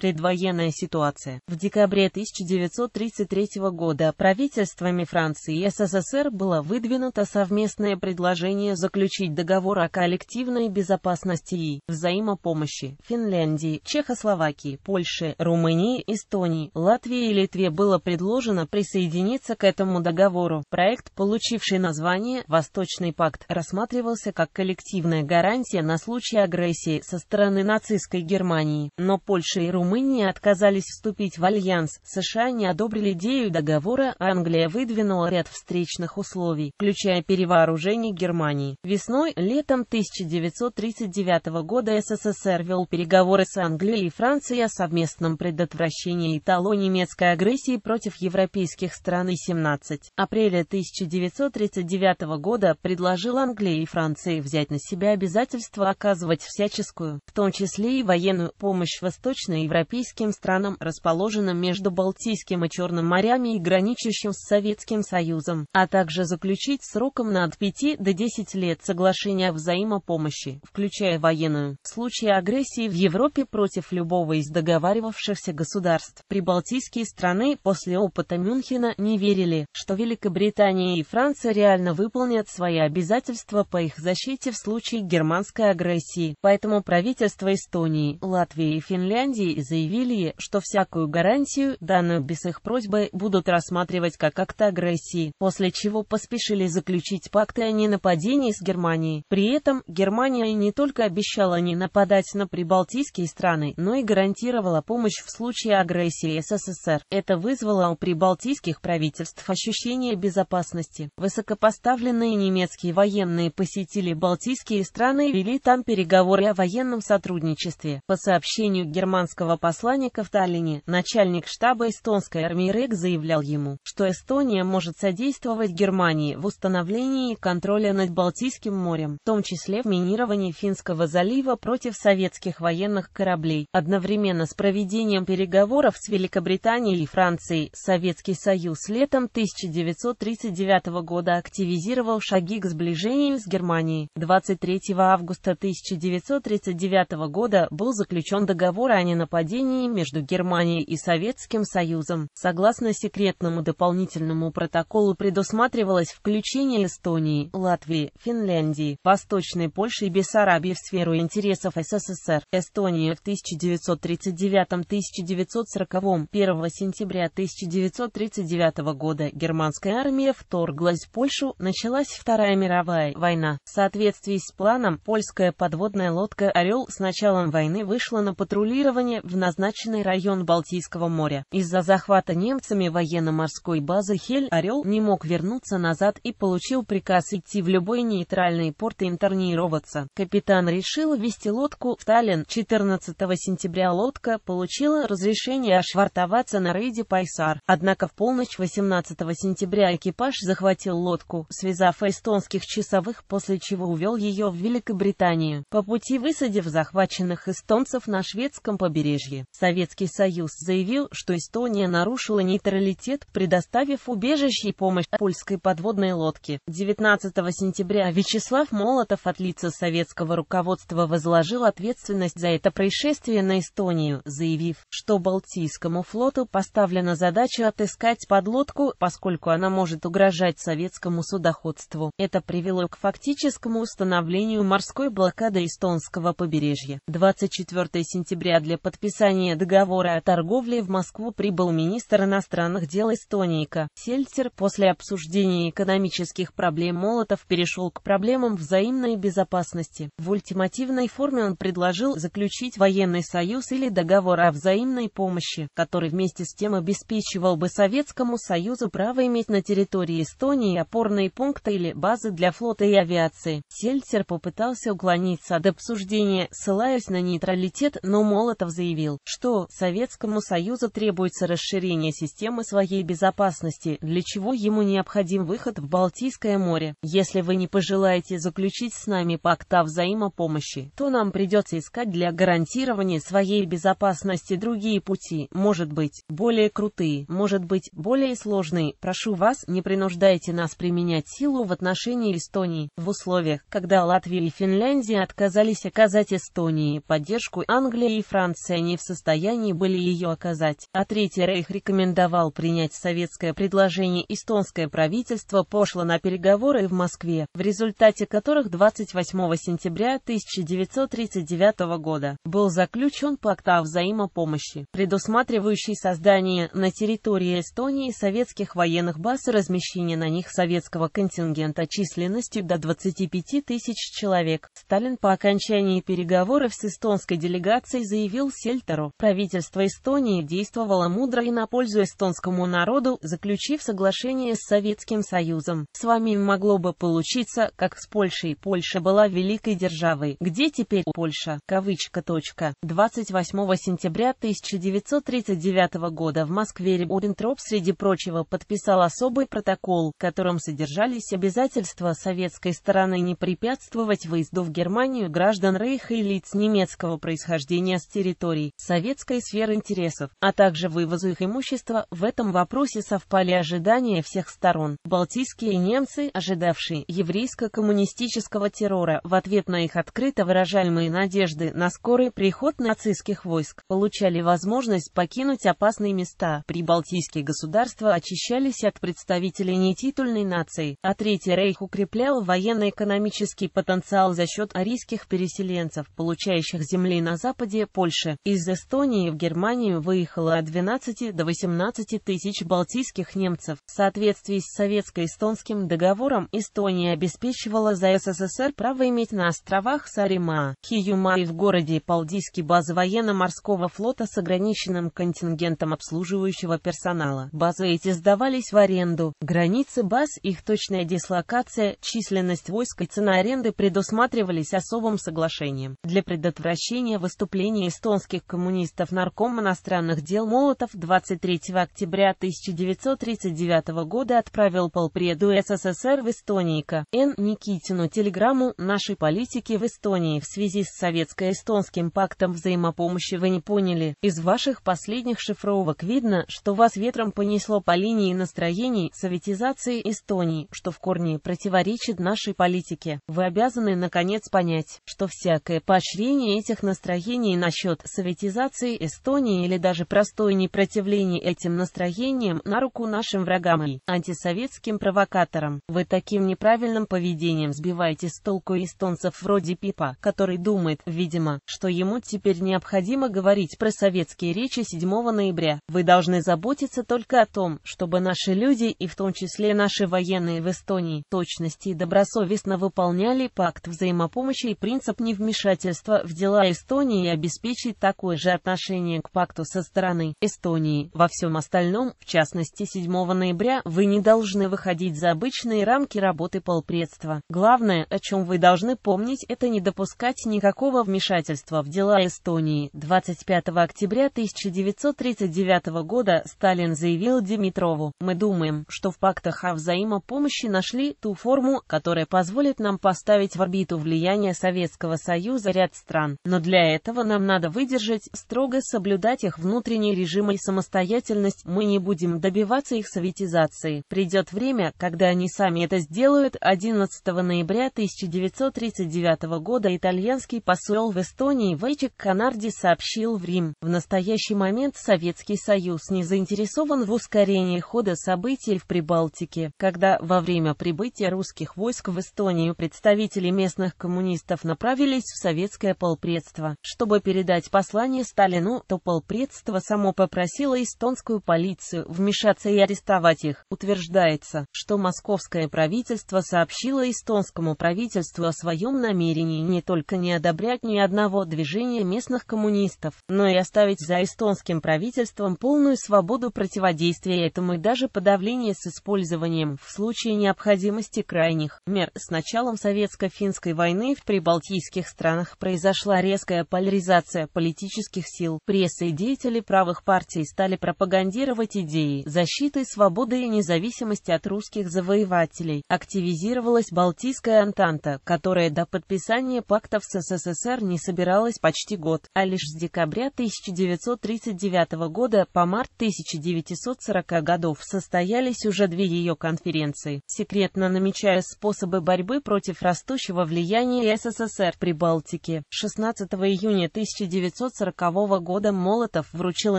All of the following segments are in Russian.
Предвоенная ситуация. В декабре 1933 года правительствами Франции и СССР было выдвинуто совместное предложение заключить договор о коллективной безопасности и взаимопомощи Финляндии, Чехословакии, Польше, Румынии, Эстонии, Латвии и Литве было предложено присоединиться к этому договору. Проект, получивший название «Восточный пакт», рассматривался как коллективная гарантия на случай агрессии со стороны нацистской Германии, но Польша и Румыния Румыния отказались вступить в альянс, США не одобрили идею договора, Англия выдвинула ряд встречных условий, включая перевооружение Германии. Весной, летом 1939 года СССР вел переговоры с Англией и Францией о совместном предотвращении итало-немецкой агрессии против европейских стран и 17 апреля 1939 года предложил Англии и Франции взять на себя обязательство оказывать всяческую, в том числе и военную, помощь восточной Европе европейским странам, расположенным между Балтийским и Черным морями и граничащим с Советским Союзом, а также заключить сроком на от 5 до 10 лет соглашение о взаимопомощи, включая военную, в случае агрессии в Европе против любого из договаривавшихся государств. Прибалтийские страны после опыта Мюнхена не верили, что Великобритания и Франция реально выполнят свои обязательства по их защите в случае германской агрессии, поэтому правительство Эстонии, Латвии и Финляндии из заявили, что всякую гарантию, данную без их просьбы, будут рассматривать как акт агрессии, после чего поспешили заключить пакты о ненападении с Германией. При этом Германия не только обещала не нападать на прибалтийские страны, но и гарантировала помощь в случае агрессии СССР. Это вызвало у прибалтийских правительств ощущение безопасности. Высокопоставленные немецкие военные посетили балтийские страны и вели там переговоры о военном сотрудничестве. По сообщению германского посланника в Таллине, начальник штаба эстонской армии РЭК заявлял ему, что Эстония может содействовать Германии в установлении и контроле над Балтийским морем, в том числе в минировании Финского залива против советских военных кораблей. Одновременно с проведением переговоров с Великобританией и Францией, Советский Союз летом 1939 года активизировал шаги к сближению с Германией. 23 августа 1939 года был заключен договор о ненападении нападении между Германией и Советским Союзом. Согласно секретному дополнительному протоколу предусматривалось включение Эстонии, Латвии, Финляндии, Восточной Польши и Бессарабии в сферу интересов СССР. Эстония в 1939-1940 1 сентября 1939 года германская армия вторглась в Польшу, началась Вторая мировая война. В соответствии с планом, польская подводная лодка «Орел» с началом войны вышла на патрулирование в назначенный район Балтийского моря. Из-за захвата немцами военно-морской базы Хель-Орел не мог вернуться назад и получил приказ идти в любой нейтральный порт и интернироваться. Капитан решил вести лодку в Таллин. 14 сентября лодка получила разрешение ошвартоваться на рейде Пайсар. Однако в полночь 18 сентября экипаж захватил лодку, связав эстонских часовых, после чего увел ее в Великобританию, по пути высадив захваченных эстонцев на шведском побережье убежье. Советский Союз заявил, что Эстония нарушила нейтралитет, предоставив убежище и помощь польской подводной лодке. 19 сентября Вячеслав Молотов от лица советского руководства возложил ответственность за это происшествие на Эстонию, заявив, что Балтийскому флоту поставлена задача отыскать подлодку, поскольку она может угрожать советскому судоходству. Это привело к фактическому установлению морской блокады эстонского побережья. 24 сентября для подписания подписания договора о торговле в Москву прибыл министр иностранных дел Эстонии К. Сельцер. После обсуждения экономических проблем Молотов перешел к проблемам взаимной безопасности. В ультимативной форме он предложил заключить военный союз или договор о взаимной помощи, который вместе с тем обеспечивал бы Советскому Союзу право иметь на территории Эстонии опорные пункты или базы для флота и авиации. Сельцер попытался уклониться от обсуждения, ссылаясь на нейтралитет, но Молотов заявил, заявил, что Советскому Союзу требуется расширение системы своей безопасности, для чего ему необходим выход в Балтийское море. Если вы не пожелаете заключить с нами пакт о взаимопомощи, то нам придется искать для гарантирования своей безопасности другие пути, может быть, более крутые, может быть, более сложные. Прошу вас, не принуждайте нас применять силу в отношении Эстонии, в условиях, когда Латвия и Финляндия отказались оказать Эстонии поддержку Англии и Франции не в состоянии были ее оказать, а Третий Рейх рекомендовал принять советское предложение эстонское правительство пошло на переговоры в Москве, в результате которых 28 сентября 1939 года был заключен пакт о взаимопомощи, предусматривающий создание на территории Эстонии советских военных баз и размещение на них советского контингента численностью до 25 тысяч человек. Сталин по окончании переговоров с эстонской делегацией заявил сельскохозяйственную Вальтеру, правительство Эстонии действовало мудро и на пользу эстонскому народу, заключив соглашение с Советским Союзом. С вами могло бы получиться, как с Польшей. Польша была великой державой. Где теперь Польша? Кавычка. Точка. 28 сентября 1939 года в Москве Риббентроп, среди прочего, подписал особый протокол, в котором содержались обязательства советской стороны не препятствовать выезду в Германию граждан Рейха и лиц немецкого происхождения с территории территорий советской сферы интересов, а также вывозу их имущества, в этом вопросе совпали ожидания всех сторон. Балтийские немцы, ожидавшие еврейско-коммунистического террора, в ответ на их открыто выражаемые надежды на скорый приход нацистских войск, получали возможность покинуть опасные места. Прибалтийские государства очищались от представителей нетитульной нации, а Третий Рейх укреплял военно-экономический потенциал за счет арийских переселенцев, получающих земли на западе Польши. Из из Эстонии в Германию выехало от 12 до 18 тысяч балтийских немцев. В соответствии с советско-эстонским договором Эстония обеспечивала за СССР право иметь на островах Сарима, Хиюма и в городе Палдийский базы военно-морского флота с ограниченным контингентом обслуживающего персонала. Базы эти сдавались в аренду. Границы баз, их точная дислокация, численность войск и цена аренды предусматривались особым соглашением. Для предотвращения выступления эстонских коммунистов нарком иностранных дел Молотов 23 октября 1939 года отправил полпреду СССР в Эстонии Н. Никитину телеграмму «Нашей политики в Эстонии в связи с Советско-эстонским пактом взаимопомощи вы не поняли. Из ваших последних шифровок видно, что вас ветром понесло по линии настроений советизации Эстонии, что в корне противоречит нашей политике. Вы обязаны наконец понять, что всякое поощрение этих настроений насчет советизации политизации Эстонии или даже простое непротивление этим настроениям на руку нашим врагам и антисоветским провокаторам. Вы таким неправильным поведением сбиваете с толку эстонцев вроде Пипа, который думает, видимо, что ему теперь необходимо говорить про советские речи 7 ноября. Вы должны заботиться только о том, чтобы наши люди и в том числе наши военные в Эстонии точности и добросовестно выполняли пакт взаимопомощи и принцип невмешательства в дела Эстонии и обеспечить так такое же отношение к пакту со стороны Эстонии. Во всем остальном, в частности 7 ноября, вы не должны выходить за обычные рамки работы полпредства. Главное, о чем вы должны помнить, это не допускать никакого вмешательства в дела Эстонии. 25 октября 1939 года Сталин заявил Димитрову, «Мы думаем, что в пактах о взаимопомощи нашли ту форму, которая позволит нам поставить в орбиту влияние Советского Союза ряд стран, но для этого нам надо выдержать выдержать, строго соблюдать их внутренний режим и самостоятельность, мы не будем добиваться их советизации. Придет время, когда они сами это сделают. 11 ноября 1939 года итальянский посол в Эстонии Вейчик Канарди сообщил в Рим. В настоящий момент Советский Союз не заинтересован в ускорении хода событий в Прибалтике, когда во время прибытия русских войск в Эстонию представители местных коммунистов направились в советское полпредство, чтобы передать послание послание Сталину, то полпредство само попросило эстонскую полицию вмешаться и арестовать их. Утверждается, что московское правительство сообщило эстонскому правительству о своем намерении не только не одобрять ни одного движения местных коммунистов, но и оставить за эстонским правительством полную свободу противодействия этому и даже подавление с использованием в случае необходимости крайних мер. С началом советско-финской войны в прибалтийских странах произошла резкая поляризация политических политических сил, пресса и деятели правых партий стали пропагандировать идеи защиты свободы и независимости от русских завоевателей. Активизировалась Балтийская Антанта, которая до подписания пактов с СССР не собиралась почти год, а лишь с декабря 1939 года по март 1940 годов состоялись уже две ее конференции, секретно намечая способы борьбы против растущего влияния СССР при Балтике. 16 июня 1940 1940 года Молотов вручил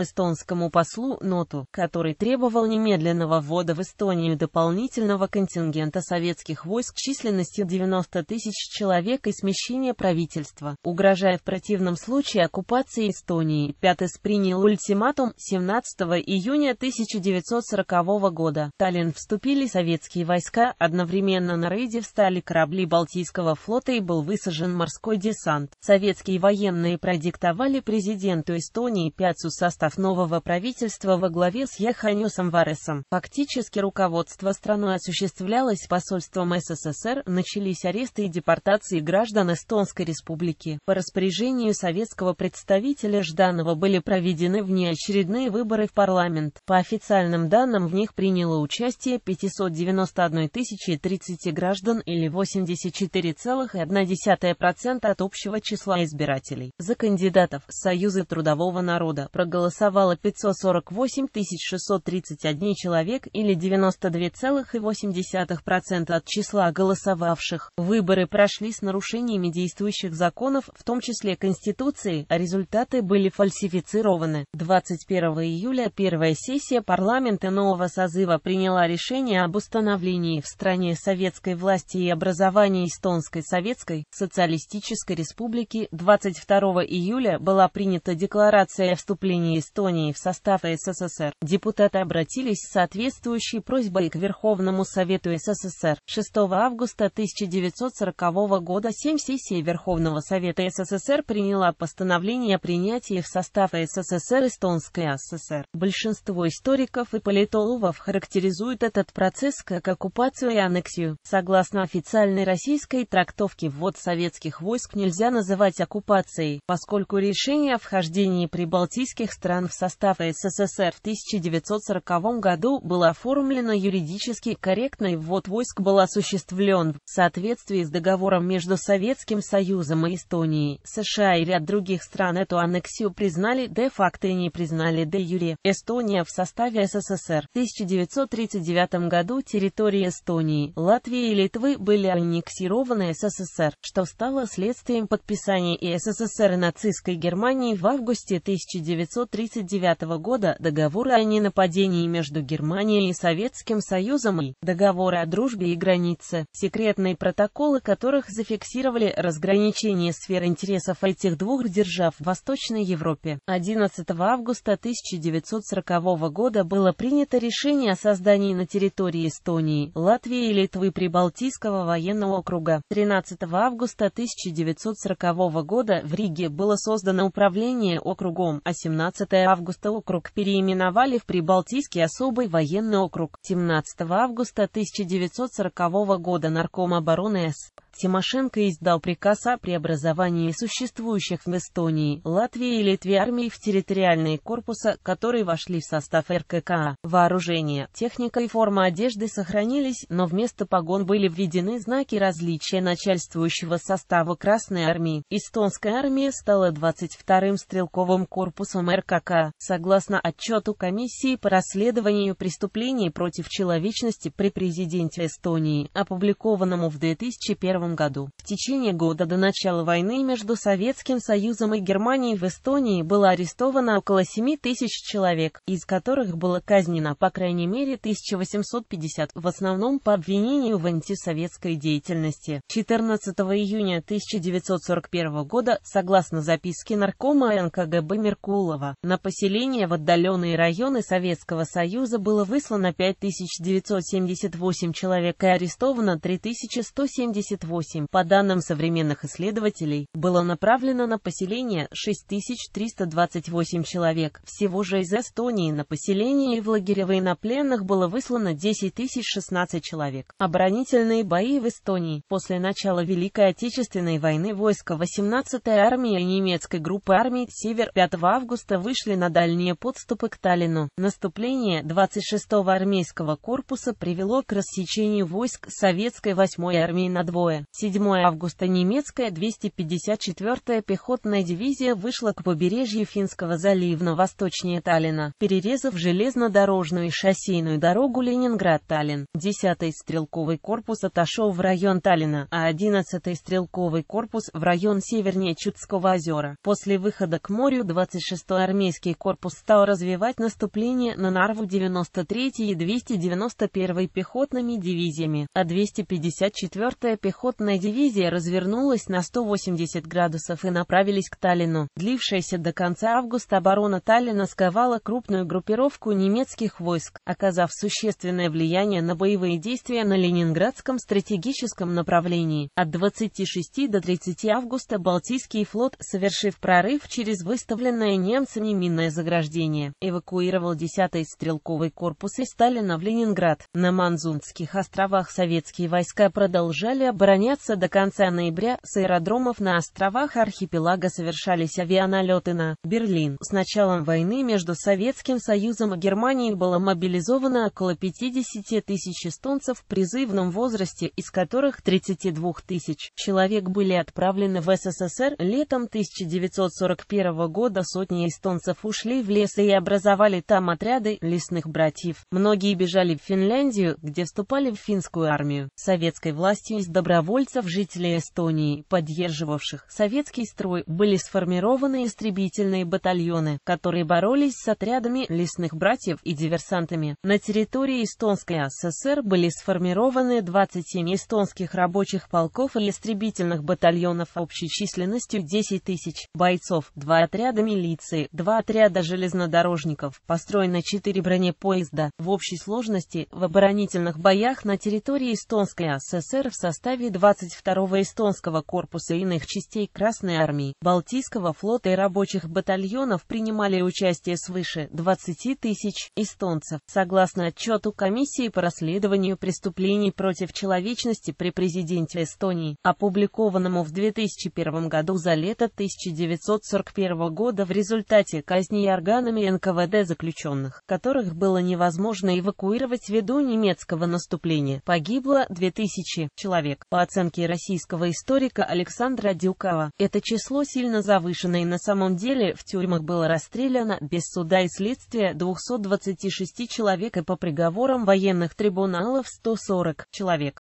эстонскому послу ноту, который требовал немедленного ввода в Эстонию дополнительного контингента советских войск численностью 90 тысяч человек и смещения правительства, угрожая в противном случае оккупации Эстонии. Пятес принял ультиматум 17 июня 1940 года. Таллин вступили советские войска, одновременно на рейде встали корабли Балтийского флота и был высажен морской десант. Советские военные продиктовали президенту Эстонии Пятсу состав нового правительства во главе с Яханюсом Варесом. Фактически руководство страной осуществлялось посольством СССР, начались аресты и депортации граждан Эстонской республики. По распоряжению советского представителя Жданова были проведены внеочередные выборы в парламент. По официальным данным в них приняло участие 591 030 граждан или 84,1% от общего числа избирателей. За кандидатов Союза трудового народа проголосовало 548 631 человек или 92,8% от числа голосовавших. Выборы прошли с нарушениями действующих законов, в том числе Конституции, а результаты были фальсифицированы. 21 июля первая сессия парламента нового созыва приняла решение об установлении в стране советской власти и образовании Эстонской Советской Социалистической Республики. 22 июля была принята декларация о вступлении Эстонии в состав СССР, депутаты обратились с соответствующей просьбой к Верховному Совету СССР. 6 августа 1940 года 7 сессий Верховного Совета СССР приняла постановление о принятии в состав СССР Эстонской ССР. Большинство историков и политологов характеризуют этот процесс как оккупацию и аннексию. Согласно официальной российской трактовке ввод советских войск нельзя называть оккупацией, поскольку решение Соглашение о вхождении прибалтийских стран в состав СССР в 1940 году было оформлено юридически корректно и ввод войск был осуществлен в соответствии с договором между Советским Союзом и Эстонией, США и ряд других стран эту аннексию признали де-факто и не признали де-юре. Эстония в составе СССР. В 1939 году территории Эстонии, Латвии и Литвы были аннексированы СССР, что стало следствием подписания и СССР и нацистской Германии Германии в августе 1939 года договоры о ненападении между Германией и Советским Союзом и договоры о дружбе и границе, секретные протоколы которых зафиксировали разграничение сфер интересов этих двух держав в Восточной Европе. 11 августа 1940 года было принято решение о создании на территории Эстонии, Латвии и Литвы Прибалтийского военного округа. 13 августа 1940 года в Риге было создано управление округом, а 17 августа округ переименовали в Прибалтийский особый военный округ. 17 августа 1940 года нарком обороны С. Тимошенко издал приказ о преобразовании существующих в Эстонии, Латвии и Литве армий в территориальные корпуса, которые вошли в состав РККА. Вооружение, техника и форма одежды сохранились, но вместо погон были введены знаки различия начальствующего состава Красной армии. Эстонская армия стала 22-м стрелковым корпусом РКК. Согласно отчету комиссии по расследованию преступлений против человечности при президенте Эстонии, опубликованному в 2001 1941 году. В течение года до начала войны между Советским Союзом и Германией в Эстонии было арестовано около 7 тысяч человек, из которых было казнено по крайней мере 1850, в основном по обвинению в антисоветской деятельности. 14 июня 1941 года, согласно записке наркома НКГБ Меркулова, на поселение в отдаленные районы Советского Союза было выслано 5978 человек и арестовано 3178 8, по данным современных исследователей, было направлено на поселение 6328 человек. Всего же из Эстонии на поселение и в лагеря военнопленных было выслано 10016 человек. Оборонительные бои в Эстонии. После начала Великой Отечественной войны войска 18-й армии и немецкой группы армий «Север» 5 августа вышли на дальние подступы к Таллину. Наступление 26-го армейского корпуса привело к рассечению войск советской 8-й армии надвое. Париже. 7 августа немецкая 254-я пехотная дивизия вышла к побережью Финского залива восточнее Таллина, перерезав железнодорожную и шоссейную дорогу Ленинград-Таллин. 10-й стрелковый корпус отошел в район Таллина, а 11-й стрелковый корпус в район севернее Чудского озера. После выхода к морю 26-й армейский корпус стал развивать наступление на Нарву 93-й и 291-й пехотными дивизиями, а 254-я пехотная пехотная дивизия развернулась на 180 градусов и направились к Таллину. Длившаяся до конца августа оборона Таллина сковала крупную группировку немецких войск, оказав существенное влияние на боевые действия на ленинградском стратегическом направлении. От 26 до 30 августа Балтийский флот, совершив прорыв через выставленное немцами минное заграждение, эвакуировал 10-й стрелковый корпус из Таллина в Ленинград. На Манзунских островах советские войска продолжали оборонять распространяться до конца ноября. С аэродромов на островах архипелага совершались авианалеты на Берлин. С началом войны между Советским Союзом и Германией было мобилизовано около 50 тысяч эстонцев в призывном возрасте, из которых 32 тысяч человек были отправлены в СССР. Летом 1941 года сотни эстонцев ушли в лес и образовали там отряды лесных братьев. Многие бежали в Финляндию, где вступали в финскую армию. Советской властью из добровольцев добровольцев жителей Эстонии, поддерживавших советский строй, были сформированы истребительные батальоны, которые боролись с отрядами лесных братьев и диверсантами. На территории Эстонской ССР были сформированы 27 эстонских рабочих полков или истребительных батальонов общей численностью 10 тысяч бойцов, два отряда милиции, два отряда железнодорожников, построено 4 бронепоезда. В общей сложности в оборонительных боях на территории Эстонской ССР в составе 22-го эстонского корпуса и иных частей Красной армии, Балтийского флота и рабочих батальонов принимали участие свыше 20 тысяч эстонцев, согласно отчету Комиссии по расследованию преступлений против человечности при президенте Эстонии, опубликованному в 2001 году за лето 1941 года в результате казни органами НКВД заключенных, которых было невозможно эвакуировать ввиду немецкого наступления. Погибло 2000 человек. По оценки российского историка Александра Дюкова. Это число сильно завышено и на самом деле в тюрьмах было расстреляно без суда и следствия 226 человек и по приговорам военных трибуналов 140 человек.